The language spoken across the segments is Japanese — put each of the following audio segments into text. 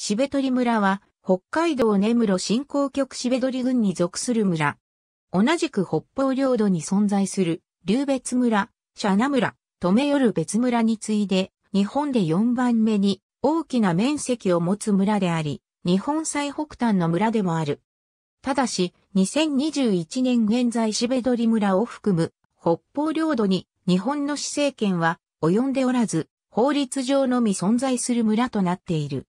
しべとり村は、北海道根室振興局しべどり郡に属する村。同じく北方領土に存在する、龍別村、シャナ村、留る別村に次いで、日本で4番目に大きな面積を持つ村であり、日本最北端の村でもある。ただし、2021年現在しべどり村を含む北方領土に日本の市政権は及んでおらず、法律上のみ存在する村となっている。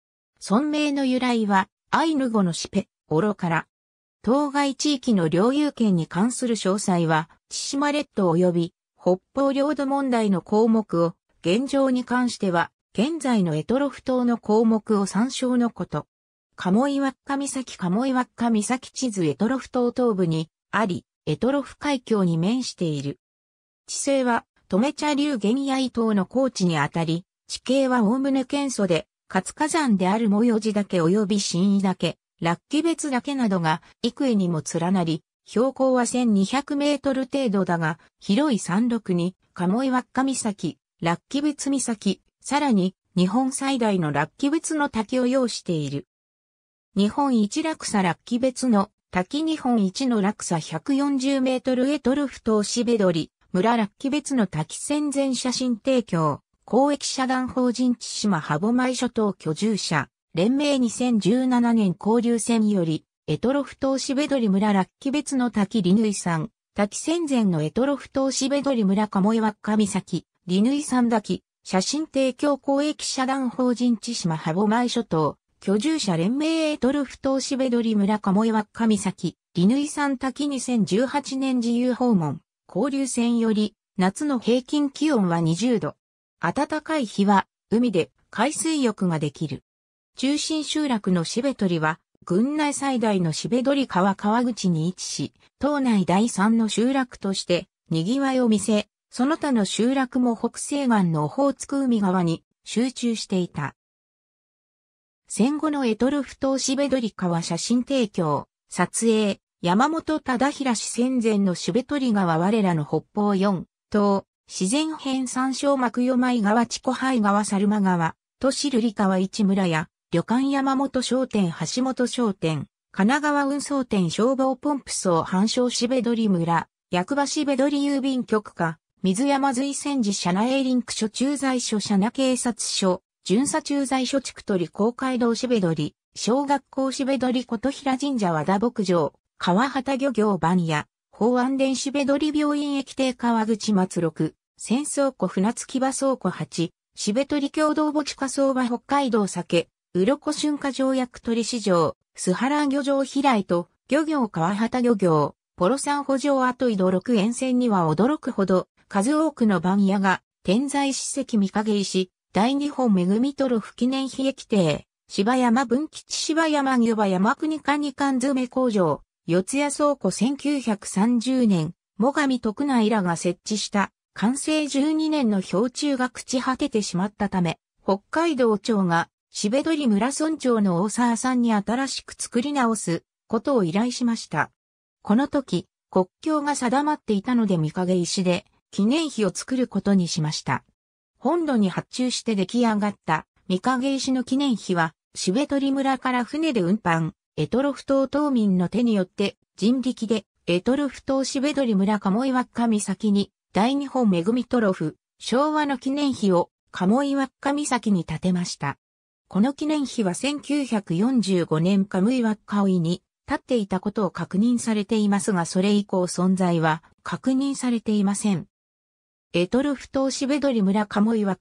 村名の由来は、アイヌ語のシペ、オロから。当該地域の領有権に関する詳細は、千島列島及び北方領土問題の項目を、現状に関しては、現在のエトロフ島の項目を参照のこと。カモイワッカ岬ワッカ岬地図エトロフ島東部にあり、エトロフ海峡に面している。地勢は、トメチャ流原野島の高地にあたり、地形はおおむね堅素で、活火山である模様寺岳及び新井岳、楽器別岳などが幾重にも連なり、標高は1200メートル程度だが、広い山麓に、鴨井輪っ岬、楽器別岬、さらに、日本最大の楽器別の滝を要している。日本一落差楽器別の滝日本一の落差140メートルへトルフとしべどり、村楽器別の滝戦前写真提供、公益社団法人千島歯舞諸島居住者、連盟2017年交流戦より、エトロフ島シベドリ村ラッキ別の滝リヌイさん、滝戦前のエトロフ島シベドリ村っかみさき、リヌイさん滝、写真提供公益社団法人千島歯舞諸島、居住者連盟エトロフ島シベドリ村っかみさき、リヌイさん滝2018年自由訪問、交流戦より、夏の平均気温は20度。暖かい日は、海で海水浴ができる。中心集落のしべとりは、郡内最大のしべどり川川口に位置し、島内第三の集落として、賑わいを見せ、その他の集落も北西岸のオホーツク海側に集中していた。戦後のエトルフ島しべどり川写真提供、撮影、山本忠平氏戦前のしべとり川我らの北方四島、自然編三小幕与前川千古灰川猿間川、都市瑠璃川市村屋、旅館山本商店橋本商店、神奈川運送店消防ポンプ層半省しべどり村、役場しべどり郵便局下、水山随泉寺社内リンク所駐在所社内警察署、巡査駐在所地区取り公会堂しべどり、小学校しべどり琴平神社和田牧場、川畑漁業番屋、法安電子ベドリ病院駅亭川口松六、戦争庫船月場倉庫8、しべとり共同墓地火相場北海道酒、うろこ春夏条約取市場、須原漁場飛来と、漁業川畑漁業、ポロ山補助跡井戸六沿線には驚くほど、数多くの番屋が、天在史跡見影石、大日本恵みトロフ記念碑駅亭、芝山分吉芝山牛場山国カニ缶詰工場、四谷倉庫1930年、最上徳内らが設置した、完成12年の氷柱が朽ち果ててしまったため、北海道庁が、しべどり村村長の大沢さんに新しく作り直すことを依頼しました。この時、国境が定まっていたので見影石で記念碑を作ることにしました。本土に発注して出来上がった見影石の記念碑は、しべとり村から船で運搬、エトロフ島島民の手によって人力でエトロフ島シベドリ村鴨岩か岬に大日本恵みトロフ昭和の記念碑を鴨岩か岬に建てました。この記念碑は1945年カムイワッカに建っていたことを確認されていますがそれ以降存在は確認されていません。エトロフ島シベドリ村鴨岩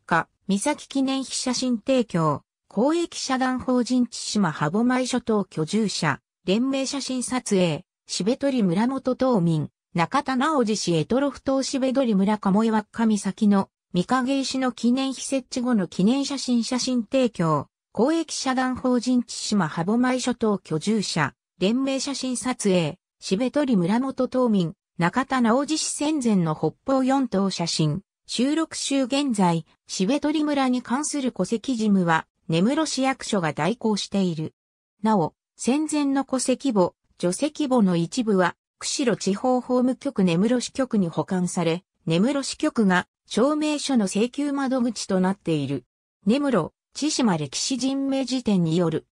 イ岬記念碑写真提供。公益社団法人千島歯舞諸島居住者、連名写真撮影、しべとり村元島民、中田直治市エトロフ島しべどり村鴨岩上きの三影石の記念碑設置後の記念写真写真提供、公益社団法人千島歯舞諸島居住者、連名写真撮影、しべとり村元島民、中田直治市戦前の北方四島写真、収録集現在、しべとり村に関する戸籍事務は、根室市役所が代行している。なお、戦前の戸籍簿、除籍簿の一部は、釧路地方法務局根室支局に保管され、根室支局が証明書の請求窓口となっている。根室、千島歴史人名辞典による。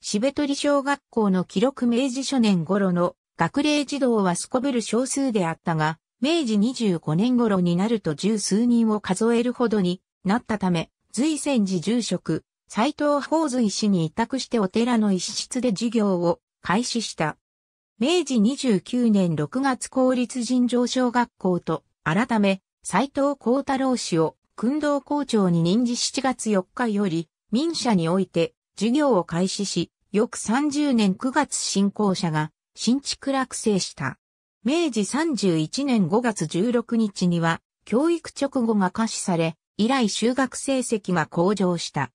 しべとり小学校の記録明治初年頃の学齢児童はすこぶる少数であったが、明治25年頃になると十数人を数えるほどになったため、随戦時住職、斎藤宝瑞氏に委託してお寺の一室で事業を開始した。明治29年6月公立尋常小学校と、改め、斎藤幸太郎氏を、訓導校長に任じ7月4日より、民社において、授業を開始し、翌30年9月新校舎が、新築落成した。明治31年5月16日には、教育直後が可視され、以来修学成績が向上した。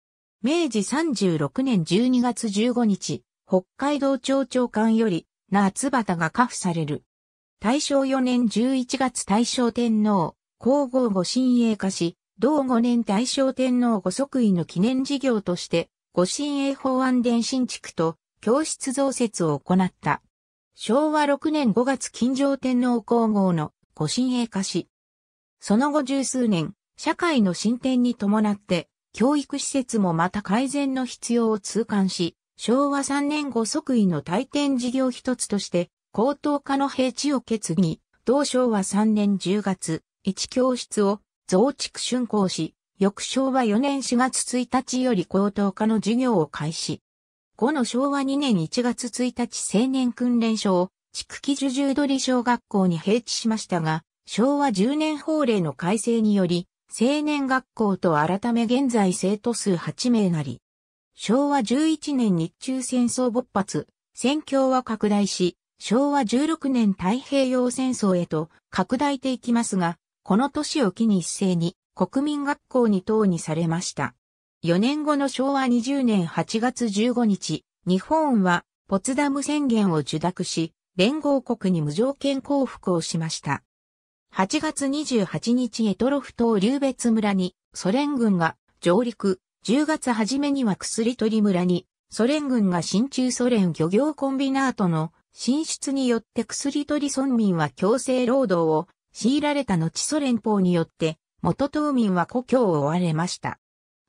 明治36年12月15日、北海道庁長官より、夏畑が下布される。大正4年11月大正天皇、皇后御神栄化し、同5年大正天皇御即位の記念事業として、御神栄法案伝新築と教室増設を行った。昭和6年5月金城天皇皇后の御神栄化し、その後十数年、社会の進展に伴って、教育施設もまた改善の必要を痛感し、昭和3年後即位の大典事業一つとして、高等科の平地を決議、同昭和3年10月、1教室を増築竣工し、翌昭和4年4月1日より高等科の授業を開始。後の昭和2年1月1日青年訓練所を、築木樹十取小学校に平置しましたが、昭和10年法令の改正により、青年学校と改め現在生徒数8名なり、昭和11年日中戦争勃発、戦況は拡大し、昭和16年太平洋戦争へと拡大ていきますが、この年を機に一斉に国民学校に等にされました。4年後の昭和20年8月15日、日本はポツダム宣言を受諾し、連合国に無条件降伏をしました。8月28日エトロフ島流別村にソ連軍が上陸、10月初めには薬取村にソ連軍が新中ソ連漁業コンビナートの進出によって薬取村民は強制労働を強いられた後ソ連邦によって元島民は故郷を追われました。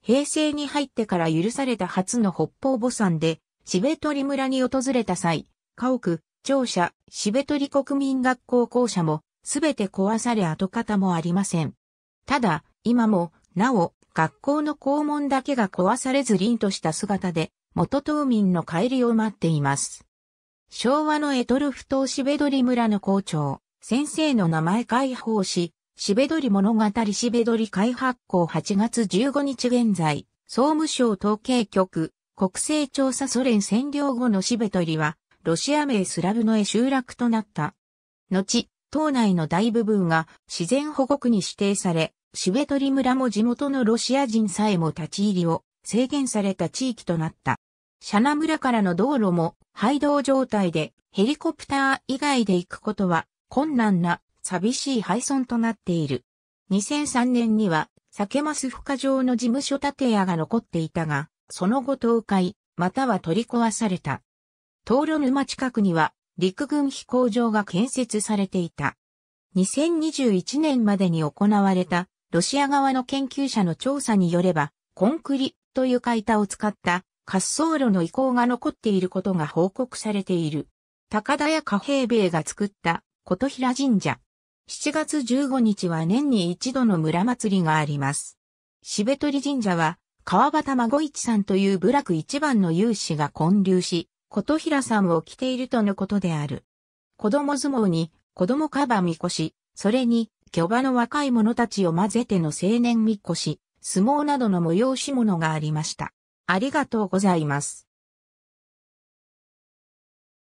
平成に入ってから許された初の北方母山で、しべとり村に訪れた際、家屋、庁舎、しべとり国民学校校舎もすべて壊され跡形もありません。ただ、今も、なお、学校の校門だけが壊されず凛とした姿で、元島民の帰りを待っています。昭和のエトルフ島しべどり村の校長、先生の名前解放し、しべどり物語しべどり開発校8月15日現在、総務省統計局、国勢調査ソ連占領後のしべとりは、ロシア名スラブの絵集落となった。後、島内の大部分が自然保護区に指定され、シベトリ村も地元のロシア人さえも立ち入りを制限された地域となった。シャナ村からの道路も廃道状態でヘリコプター以外で行くことは困難な寂しい廃村となっている。2003年には酒ます不可場の事務所建屋が残っていたが、その後倒壊、または取り壊された。灯路沼近くには陸軍飛行場が建設されていた。2021年までに行われたロシア側の研究者の調査によれば、コンクリという階段を使った滑走路の遺構が残っていることが報告されている。高田屋貨幣米が作った琴平神社。7月15日は年に一度の村祭りがあります。しべとり神社は川端孫一さんという部落一番の有志が混流し、琴平さんを着ているとのことである。子供相撲に、子供カバみこし、それに、巨馬の若い者たちを混ぜての青年みこし、相撲などの催し物がありました。ありがとうございます。